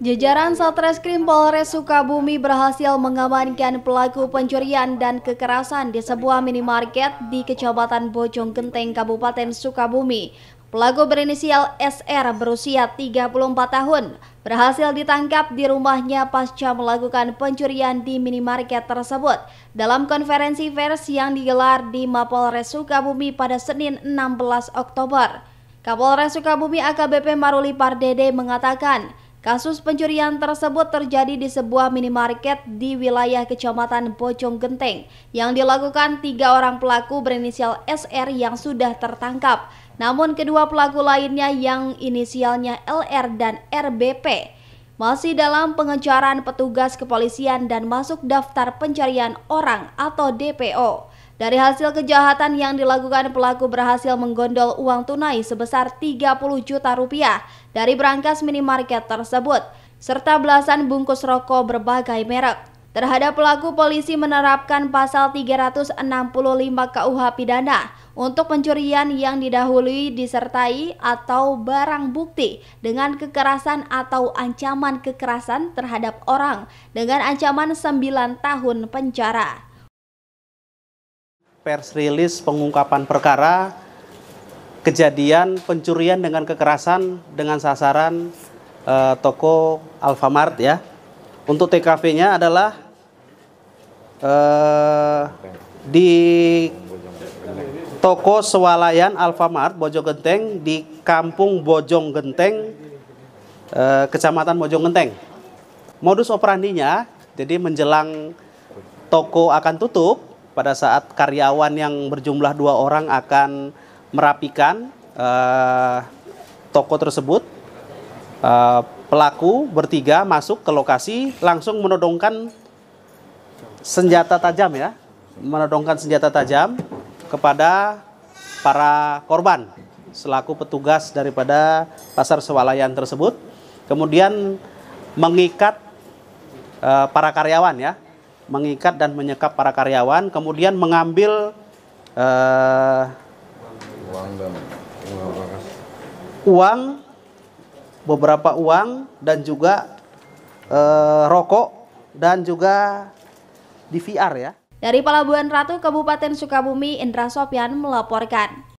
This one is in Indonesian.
Jajaran Satreskrim Polres Sukabumi berhasil mengamankan pelaku pencurian dan kekerasan di sebuah minimarket di Kecamatan Bojong Genteng, Kabupaten Sukabumi. Pelaku berinisial SR berusia 34 tahun berhasil ditangkap di rumahnya pasca melakukan pencurian di minimarket tersebut. Dalam konferensi pers yang digelar di Mapolres Sukabumi pada Senin 16 Oktober, Kapolres Sukabumi AKBP Maruli Pardede mengatakan Kasus pencurian tersebut terjadi di sebuah minimarket di wilayah Kecamatan Bojong Genteng yang dilakukan tiga orang pelaku berinisial SR yang sudah tertangkap. Namun kedua pelaku lainnya yang inisialnya LR dan RBP masih dalam pengejaran petugas kepolisian dan masuk daftar pencarian orang atau DPO. Dari hasil kejahatan yang dilakukan pelaku berhasil menggondol uang tunai sebesar 30 juta rupiah dari berangkas minimarket tersebut, serta belasan bungkus rokok berbagai merek. Terhadap pelaku, polisi menerapkan pasal 365 KUH pidana untuk pencurian yang didahului disertai atau barang bukti dengan kekerasan atau ancaman kekerasan terhadap orang dengan ancaman 9 tahun penjara pers rilis pengungkapan perkara kejadian pencurian dengan kekerasan dengan sasaran eh, toko Alfamart ya. Untuk TKP-nya adalah eh, di toko swalayan Alfamart Bojong Genteng di Kampung Bojong Genteng eh, Kecamatan Bojong Genteng. Modus operandinya jadi menjelang toko akan tutup pada saat karyawan yang berjumlah dua orang akan merapikan uh, toko tersebut. Uh, pelaku bertiga masuk ke lokasi langsung menodongkan senjata tajam ya, menodongkan senjata tajam kepada para korban selaku petugas daripada pasar swalayan tersebut. Kemudian mengikat uh, para karyawan ya mengikat dan menyekap para karyawan, kemudian mengambil uh, uang, beberapa uang dan juga uh, rokok dan juga DVR ya. Dari Pelabuhan Ratu Kabupaten Sukabumi, Indra Sopian melaporkan.